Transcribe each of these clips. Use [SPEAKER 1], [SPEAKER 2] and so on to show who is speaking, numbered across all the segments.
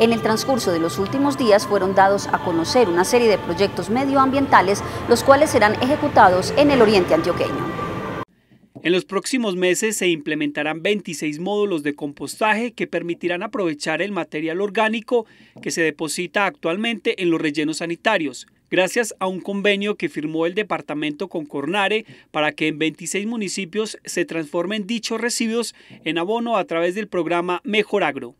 [SPEAKER 1] En el transcurso de los últimos días fueron dados a conocer una serie de proyectos medioambientales, los cuales serán ejecutados en el oriente antioqueño.
[SPEAKER 2] En los próximos meses se implementarán 26 módulos de compostaje que permitirán aprovechar el material orgánico que se deposita actualmente en los rellenos sanitarios, gracias a un convenio que firmó el departamento con Cornare para que en 26 municipios se transformen dichos residuos en abono a través del programa Mejor Agro.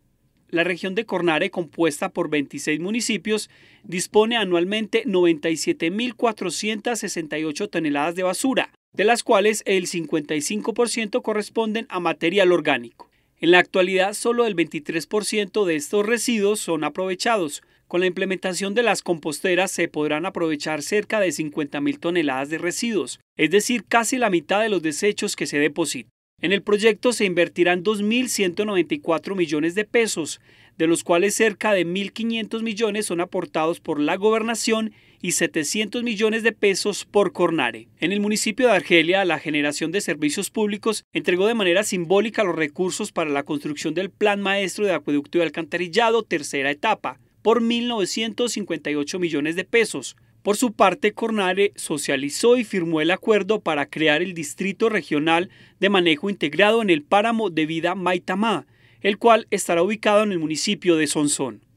[SPEAKER 2] La región de Cornare, compuesta por 26 municipios, dispone anualmente 97.468 toneladas de basura, de las cuales el 55% corresponden a material orgánico. En la actualidad, solo el 23% de estos residuos son aprovechados. Con la implementación de las composteras se podrán aprovechar cerca de 50.000 toneladas de residuos, es decir, casi la mitad de los desechos que se depositan. En el proyecto se invertirán 2.194 millones de pesos, de los cuales cerca de 1.500 millones son aportados por la gobernación y 700 millones de pesos por Cornare. En el municipio de Argelia, la generación de servicios públicos entregó de manera simbólica los recursos para la construcción del Plan Maestro de Acueducto y Alcantarillado, tercera etapa, por 1.958 millones de pesos, por su parte, Cornare socializó y firmó el acuerdo para crear el Distrito Regional de Manejo Integrado en el Páramo de Vida Maitamá, el cual estará ubicado en el municipio de Sonsón.